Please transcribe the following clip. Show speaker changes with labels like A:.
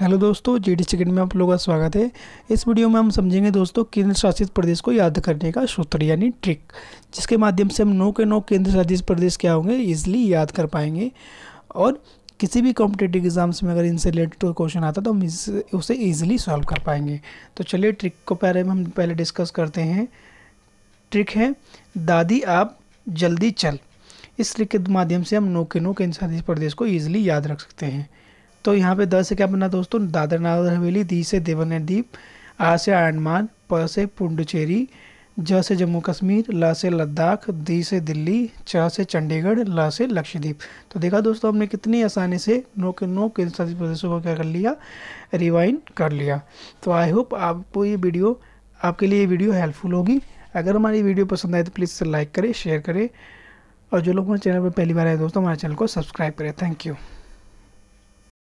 A: hello दोस्तों G D chicken में आप लोगों का स्वागत है इस वीडियो में हम समझेंगे दोस्तों केंद्र शासित प्रदेश को याद करने का सूत्र यानी ट्रिक जिसके माध्यम से हम नौ के नौ केंद्र शासित प्रदेश क्या होंगे इजीली याद कर पाएंगे और किसी भी कॉम्पिटेटिव एग्जाम्स में अगर इनसे रिलेटेड कोई क्वेश्चन आता तो हम इस उसे ईजिली सॉल्व कर पाएंगे तो चलिए ट्रिक को पहले में हम पहले डिस्कस करते हैं ट्रिक है दादी आप जल्दी चल इस ट्रिक के माध्यम से हम नौ के नौ केंद्र शासित प्रदेश को ईजिली याद रख सकते हैं तो यहाँ पे द से क्या बना दोस्तों दादर नागर हवेली दी से देवन द्वीप आ से अंडमान प से पुंडुचेरी ज से जम्मू कश्मीर ल से लद्दाख दी से दिल्ली च से चंडीगढ़ ल से लक्षद्वीप तो देखा दोस्तों हमने कितनी आसानी से नो के नो के सभी प्रदेशों को क्या कर लिया रिवाइन कर लिया तो आई होप आपको ये वीडियो आपके लिए ये वीडियो हेल्पफुल होगी अगर हमारी वीडियो पसंद आए तो प्लीज़ इसे लाइक करें शेयर करें और जो लोग हमारे चैनल पर पहली बार आए दोस्तों हमारे चैनल को सब्सक्राइब करें थैंक यू